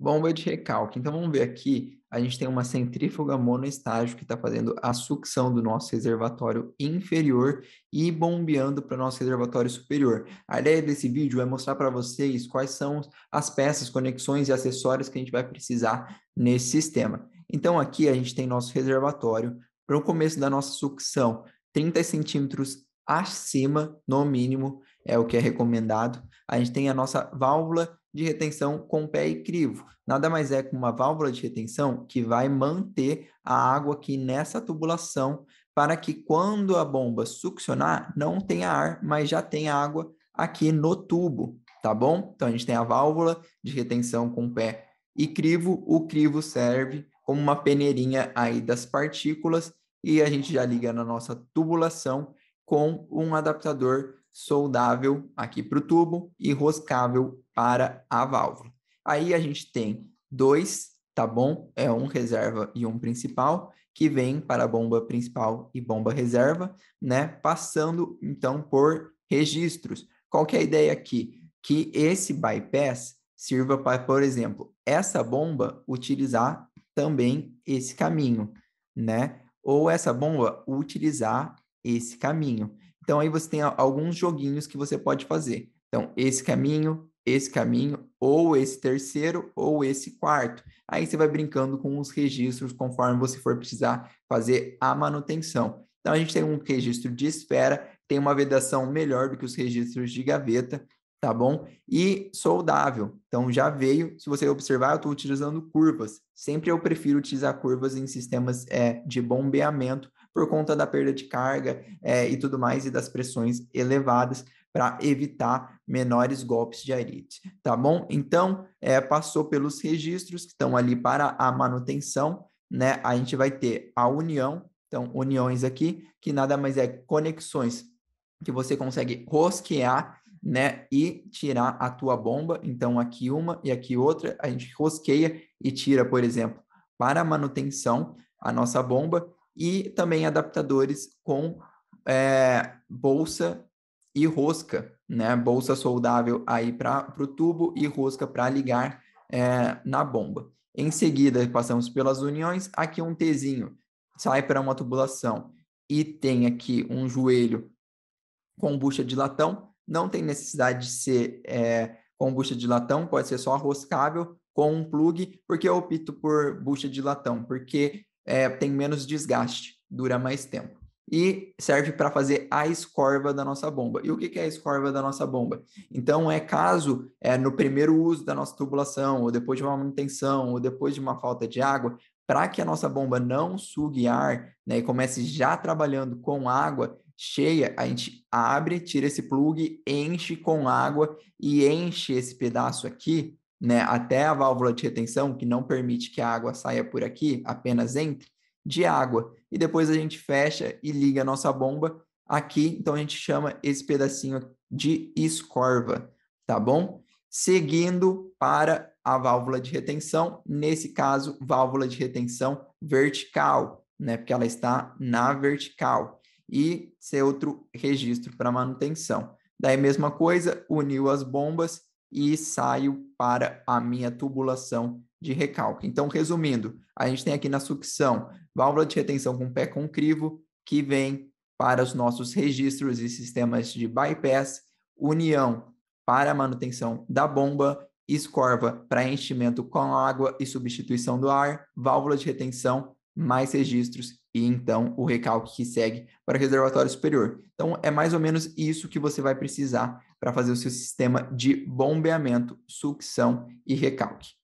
Bomba de recalque. Então vamos ver aqui, a gente tem uma centrífuga monoestágio que está fazendo a sucção do nosso reservatório inferior e bombeando para o nosso reservatório superior. A ideia desse vídeo é mostrar para vocês quais são as peças, conexões e acessórios que a gente vai precisar nesse sistema. Então aqui a gente tem nosso reservatório para o começo da nossa sucção. 30 centímetros acima, no mínimo, é o que é recomendado. A gente tem a nossa válvula de retenção com pé e crivo. Nada mais é que uma válvula de retenção que vai manter a água aqui nessa tubulação para que quando a bomba succionar, não tenha ar, mas já tenha água aqui no tubo, tá bom? Então a gente tem a válvula de retenção com pé e crivo. O crivo serve como uma peneirinha aí das partículas e a gente já liga na nossa tubulação com um adaptador soldável aqui para o tubo e roscável para a válvula. Aí a gente tem dois, tá bom? É um reserva e um principal, que vem para a bomba principal e bomba reserva, né? Passando então por registros. Qual que é a ideia aqui? Que esse bypass sirva para, por exemplo, essa bomba utilizar também esse caminho, né? Ou essa bomba utilizar esse caminho. Então aí você tem alguns joguinhos que você pode fazer. Então, esse caminho, esse caminho, ou esse terceiro, ou esse quarto. Aí você vai brincando com os registros conforme você for precisar fazer a manutenção. Então, a gente tem um registro de esfera, tem uma vedação melhor do que os registros de gaveta, tá bom? E soldável. Então, já veio, se você observar, eu estou utilizando curvas. Sempre eu prefiro utilizar curvas em sistemas é, de bombeamento, por conta da perda de carga é, e tudo mais, e das pressões elevadas para evitar menores golpes de arite, tá bom? Então, é, passou pelos registros que estão ali para a manutenção, né? A gente vai ter a união, então, uniões aqui, que nada mais é conexões que você consegue rosquear né, e tirar a tua bomba. Então, aqui uma e aqui outra, a gente rosqueia e tira, por exemplo, para manutenção a nossa bomba e também adaptadores com é, bolsa e rosca, né? Bolsa soldável aí para o tubo e rosca para ligar é, na bomba. Em seguida, passamos pelas uniões. Aqui um Tzinho sai para uma tubulação e tem aqui um joelho com bucha de latão. Não tem necessidade de ser é, com bucha de latão, pode ser só roscável com um plug. Por que eu opto por bucha de latão? Porque é, tem menos desgaste, dura mais tempo. E serve para fazer a escorva da nossa bomba. E o que, que é a escorva da nossa bomba? Então, é caso é, no primeiro uso da nossa tubulação, ou depois de uma manutenção, ou depois de uma falta de água, para que a nossa bomba não sugue ar né, e comece já trabalhando com água cheia, a gente abre, tira esse plug, enche com água e enche esse pedaço aqui né, até a válvula de retenção, que não permite que a água saia por aqui, apenas entre, de água. E depois a gente fecha e liga a nossa bomba aqui, então a gente chama esse pedacinho de escorva, tá bom? Seguindo para a válvula de retenção, nesse caso, válvula de retenção vertical, né, porque ela está na vertical. E ser é outro registro para manutenção. Daí, mesma coisa, uniu as bombas e saio para a minha tubulação de recalque. Então, resumindo, a gente tem aqui na sucção válvula de retenção com pé com crivo, que vem para os nossos registros e sistemas de bypass, união para manutenção da bomba, escorva para enchimento com água e substituição do ar, válvula de retenção mais registros e então o recalque que segue para o reservatório superior. Então, é mais ou menos isso que você vai precisar para fazer o seu sistema de bombeamento, sucção e recalque.